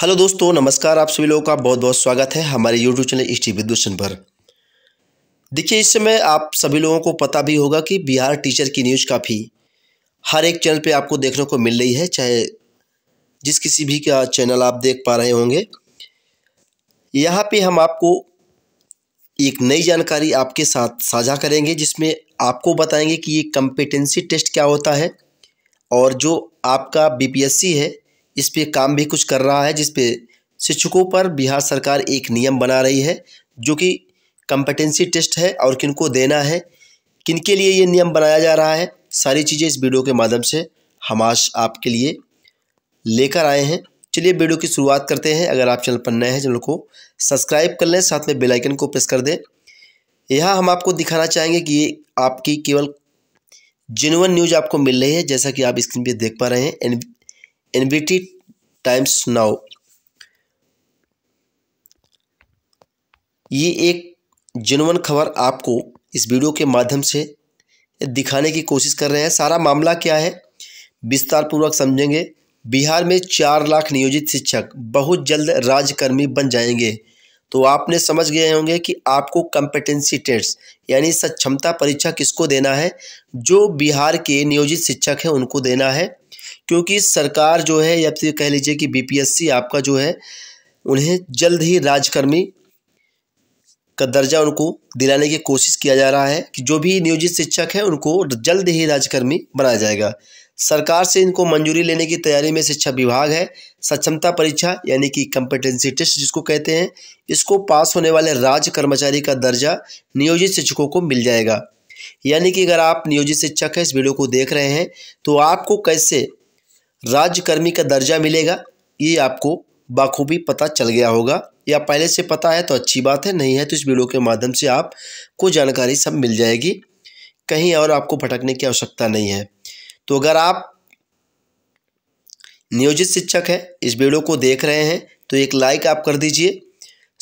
hello दोस्तों नमस्कार आप सभी लोगों का बहुत बहुत स्वागत है हमारे यूट्यूब चैनल एस टी पर देखिए इस समय आप सभी लोगों को पता भी होगा कि बिहार टीचर की न्यूज़ काफ़ी हर एक चैनल पे आपको देखने को मिल रही है चाहे जिस किसी भी का चैनल आप देख पा रहे होंगे यहाँ पे हम आपको एक नई जानकारी आपके साथ साझा करेंगे जिसमें आपको बताएंगे कि ये कम्पिटेंसी टेस्ट क्या होता है और जो आपका बी है इस पर काम भी कुछ कर रहा है जिसपे शिक्षकों पर बिहार सरकार एक नियम बना रही है जो कि कंपेटेंसी टेस्ट है और किनको देना है किनके लिए ये नियम बनाया जा रहा है सारी चीज़ें इस वीडियो के माध्यम से हम आज आपके लिए लेकर आए हैं चलिए वीडियो की शुरुआत करते हैं अगर आप चैनल पर नए हैं चैनल को सब्सक्राइब कर लें साथ में बेलाइकन को प्रेस कर दें यहाँ हम आपको दिखाना चाहेंगे कि ये आपकी केवल जेनुअन न्यूज़ आपको मिल रही है जैसा कि आप स्क्रीन पर देख पा रहे हैं एन एनबीटी टाइम्स नाउ ये एक जुनवन खबर आपको इस वीडियो के माध्यम से दिखाने की कोशिश कर रहे हैं सारा मामला क्या है विस्तारपूर्वक समझेंगे बिहार में चार लाख नियोजित शिक्षक बहुत जल्द राजकर्मी बन जाएंगे तो आपने समझ गए होंगे कि आपको कम्पिटेंसी टेस्ट यानी सक्षमता परीक्षा किसको देना है जो बिहार के नियोजित शिक्षक हैं उनको देना है क्योंकि सरकार जो है या फिर कह लीजिए कि बीपीएससी आपका जो है उन्हें जल्द ही राजकर्मी का दर्जा उनको दिलाने की कोशिश किया जा रहा है कि जो भी नियोजित शिक्षक हैं उनको जल्द ही राजकर्मी बनाया जाएगा सरकार से इनको मंजूरी लेने की तैयारी में शिक्षा विभाग है सक्षमता परीक्षा यानी कि कम्पिटेंसी टेस्ट जिसको कहते हैं इसको पास होने वाले राज्य कर्मचारी का दर्जा नियोजित शिक्षकों को मिल जाएगा यानी कि अगर आप नियोजित शिक्षक हैं इस वीडियो को देख रहे हैं तो आपको कैसे राज्यकर्मी का दर्जा मिलेगा ये आपको बाखूबी पता चल गया होगा या पहले से पता है तो अच्छी बात है नहीं है तो इस वीडियो के माध्यम से आपको जानकारी सब मिल जाएगी कहीं और आपको भटकने की आवश्यकता नहीं है तो अगर आप नियोजित शिक्षक हैं इस वीडियो को देख रहे हैं तो एक लाइक आप कर दीजिए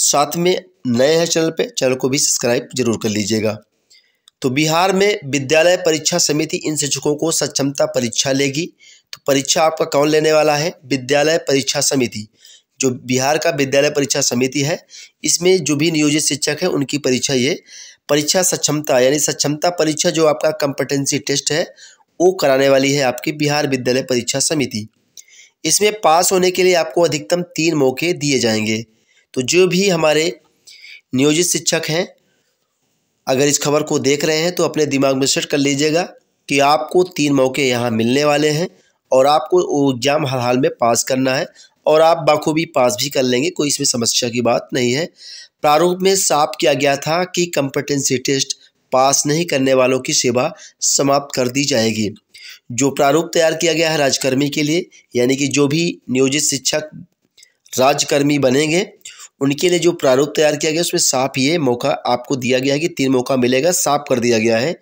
साथ में नए हैं चैनल पे चैनल को भी सब्सक्राइब जरूर कर लीजिएगा तो बिहार में विद्यालय परीक्षा समिति इन शिक्षकों को सक्षमता परीक्षा लेगी तो परीक्षा आपका कौन लेने वाला है विद्यालय परीक्षा समिति जो बिहार का विद्यालय परीक्षा समिति है इसमें जो भी नियोजित शिक्षक हैं उनकी परीक्षा ये परीक्षा सक्षमता यानी सक्षमता परीक्षा जो आपका कंपटेंसी टेस्ट है वो कराने वाली है आपकी बिहार विद्यालय परीक्षा समिति इसमें पास होने के लिए आपको अधिकतम तीन मौके दिए जाएंगे तो जो भी हमारे नियोजित शिक्षक हैं अगर इस खबर को देख रहे हैं तो अपने दिमाग में सेट कर लीजिएगा कि आपको तीन मौके यहाँ मिलने वाले हैं और आपको एग्ज़ाम हर हाल में पास करना है और आप बाखूबी पास भी कर लेंगे कोई इसमें समस्या की बात नहीं है प्रारूप में साफ किया गया था कि कंपटेंसी टेस्ट पास नहीं करने वालों की सेवा समाप्त कर दी जाएगी जो प्रारूप तैयार किया गया है राजकर्मी के लिए यानी कि जो भी नियोजित शिक्षक राजकर्मी बनेंगे उनके लिए जो प्रारूप तैयार किया गया उसमें साफ ये मौका आपको दिया गया है कि तीन मौका मिलेगा साफ कर दिया गया है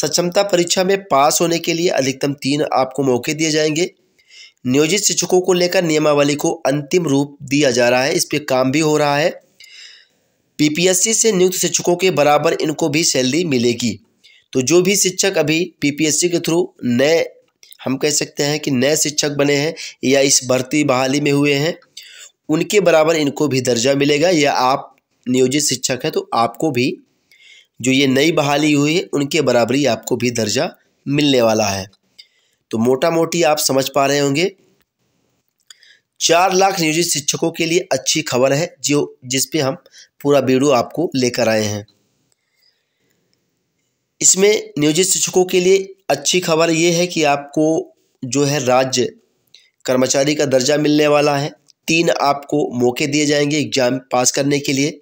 सक्षमता परीक्षा में पास होने के लिए अधिकतम तीन आपको मौके दिए जाएंगे नियोजित शिक्षकों को लेकर नियमावली को अंतिम रूप दिया जा रहा है इस पर काम भी हो रहा है पीपीएससी से नियुक्त शिक्षकों के बराबर इनको भी सैलरी मिलेगी तो जो भी शिक्षक अभी पीपीएससी के थ्रू नए हम कह सकते हैं कि नए शिक्षक बने हैं या इस भर्ती बहाली में हुए हैं उनके बराबर इनको भी दर्जा मिलेगा या आप नियोजित शिक्षक हैं तो आपको भी जो ये नई बहाली हुई है उनके बराबरी आपको भी दर्जा मिलने वाला है तो मोटा मोटी आप समझ पा रहे होंगे चार लाख नियोजित शिक्षकों के लिए अच्छी खबर है जो जिस पे हम पूरा वीडियो आपको लेकर आए हैं इसमें नियोजित शिक्षकों के लिए अच्छी खबर ये है कि आपको जो है राज्य कर्मचारी का दर्जा मिलने वाला है तीन आपको मौके दिए जाएंगे एग्जाम पास करने के लिए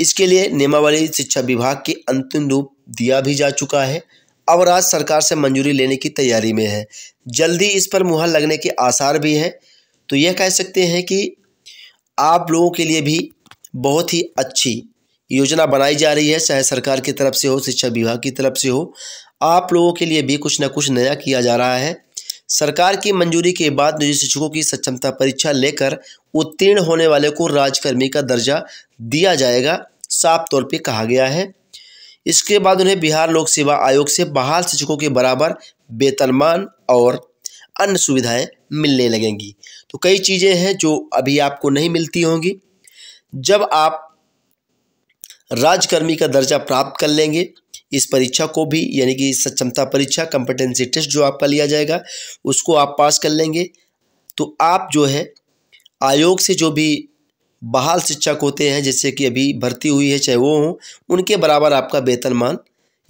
इसके लिए नियमावली शिक्षा विभाग के अंतिम रूप दिया भी जा चुका है अब राज्य सरकार से मंजूरी लेने की तैयारी में है जल्दी इस पर मुहर लगने के आसार भी हैं तो यह कह सकते हैं कि आप लोगों के लिए भी बहुत ही अच्छी योजना बनाई जा रही है चाहे सरकार की तरफ से हो शिक्षा विभाग की तरफ से हो आप लोगों के लिए भी कुछ ना कुछ नया किया जा रहा है सरकार की मंजूरी के बाद निजी शिक्षकों की सक्षमता परीक्षा लेकर उत्तीर्ण होने वाले को राजकर्मी का दर्जा दिया जाएगा साफ तौर पर कहा गया है इसके बाद उन्हें बिहार लोक सेवा आयोग से बहाल शिक्षकों के बराबर वेतनमान और अन्य सुविधाएं मिलने लगेंगी तो कई चीज़ें हैं जो अभी आपको नहीं मिलती होंगी जब आप राजकर्मी का दर्जा प्राप्त कर लेंगे इस परीक्षा को भी यानी कि सक्षमता परीक्षा कंपिटेंसी टेस्ट जो आपका लिया जाएगा उसको आप पास कर लेंगे तो आप जो है आयोग से जो भी बहाल शिक्षक होते हैं जैसे कि अभी भर्ती हुई है चाहे वो हों उनके बराबर आपका वेतनमान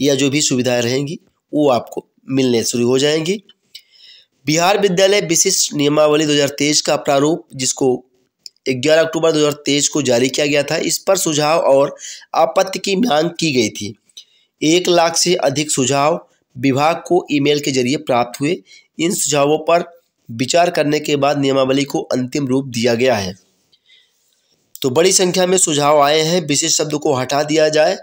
या जो भी सुविधाएं रहेंगी वो आपको मिलने शुरू हो जाएंगी बिहार विद्यालय विशिष्ट नियमावली 2023 का प्रारूप जिसको 11 अक्टूबर 2023 को जारी किया गया था इस पर सुझाव और आपत्ति की मांग की गई थी एक लाख से अधिक सुझाव विभाग को ईमेल के जरिए प्राप्त हुए इन सुझावों पर विचार करने के बाद नियमावली को अंतिम रूप दिया गया है तो बड़ी संख्या में सुझाव आए हैं विशेष शब्द को हटा दिया जाए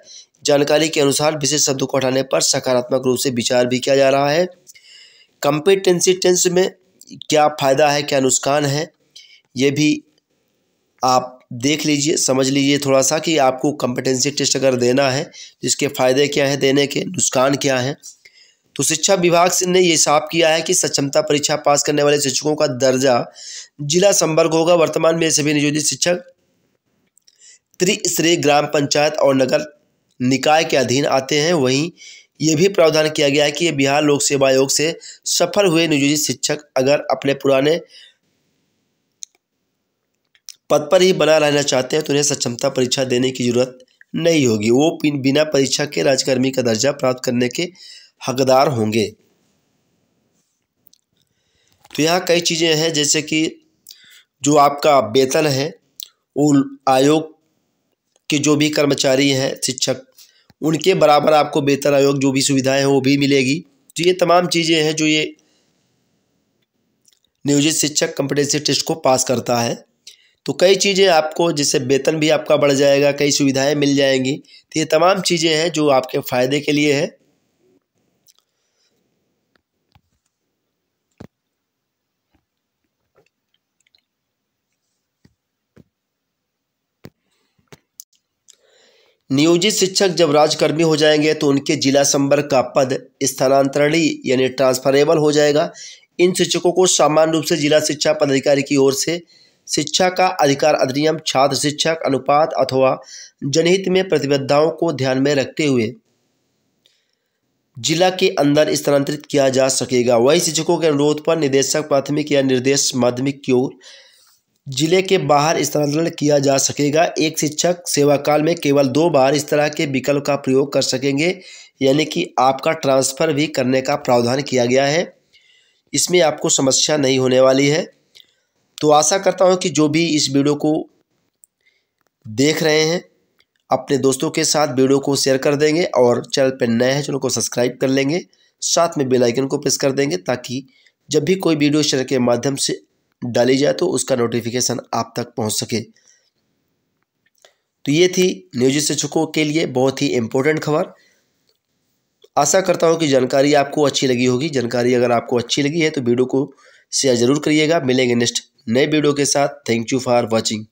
जानकारी के अनुसार विशेष शब्द को हटाने पर सकारात्मक रूप से विचार भी किया जा रहा है कंपिटेंसी टेंस में क्या फ़ायदा है क्या नुकसान है ये भी आप देख लीजिए समझ लीजिए थोड़ा सा कि आपको कम्पिटेंसी टेस्ट अगर देना है तो इसके फ़ायदे क्या हैं देने के नुकसान क्या हैं तो शिक्षा विभाग ने ये साफ किया है कि सक्षमता परीक्षा पास करने वाले शिक्षकों का दर्जा जिला संवर्ग होगा वर्तमान में सभी नियोजित शिक्षक त्रिस्तरीय ग्राम पंचायत और नगर निकाय के अधीन आते हैं वहीं ये भी प्रावधान किया गया है कि बिहार लोक सेवा आयोग से सफल हुए नियोजित शिक्षक अगर अपने पुराने पद पर ही बना रहना चाहते हैं तो उन्हें सक्षमता परीक्षा देने की जरूरत नहीं होगी वो बिना परीक्षा के राजकर्मी का दर्जा प्राप्त करने के हकदार होंगे तो यहाँ कई चीज़ें हैं जैसे कि जो आपका वेतन है वो आयोग के जो भी कर्मचारी हैं शिक्षक उनके बराबर आपको वेतन आयोग जो भी सुविधाएं हैं वो भी मिलेगी तो ये तमाम चीज़ें हैं जो ये नियोजित शिक्षक कंपिटेंसी टेस्ट को पास करता है तो कई चीज़ें आपको जिससे वेतन भी आपका बढ़ जाएगा कई सुविधाएं मिल जाएंगी तो ये तमाम चीज़ें हैं जो आपके फ़ायदे के लिए है नियोजित शिक्षक जब राजकर्मी हो जाएंगे तो उनके जिला संवर्ग का पद स्थानांतरणी यानी ट्रांसफरेबल हो जाएगा इन शिक्षकों को सामान्य रूप से जिला शिक्षा पदाधिकारी की ओर से शिक्षा का अधिकार अधिनियम छात्र शिक्षक अनुपात अथवा जनहित में प्रतिबद्धताओं को ध्यान में रखते हुए जिला के अंदर स्थानांतरित किया जा सकेगा वही शिक्षकों के अनुरोध पर निदेशक प्राथमिक या निर्देश माध्यमिक की ओर जिले के बाहर स्थानांतरण किया जा सकेगा एक शिक्षक सेवाकाल में केवल दो बार इस तरह के विकल्प का प्रयोग कर सकेंगे यानी कि आपका ट्रांसफ़र भी करने का प्रावधान किया गया है इसमें आपको समस्या नहीं होने वाली है तो आशा करता हूँ कि जो भी इस वीडियो को देख रहे हैं अपने दोस्तों के साथ वीडियो को शेयर कर देंगे और चैनल पर नए हैं चैनल को सब्सक्राइब कर लेंगे साथ में बेल आइकन को प्रेस कर देंगे ताकि जब भी कोई वीडियो शेयर के माध्यम से डाली जाए तो उसका नोटिफिकेशन आप तक पहुंच सके तो ये थी न्यूज शिक्षकों के लिए बहुत ही इम्पोर्टेंट खबर आशा करता हूँ कि जानकारी आपको अच्छी लगी होगी जानकारी अगर आपको अच्छी लगी है तो वीडियो को शेयर जरूर करिएगा मिलेंगे नेक्स्ट नए वीडियो के साथ थैंक यू फॉर वॉचिंग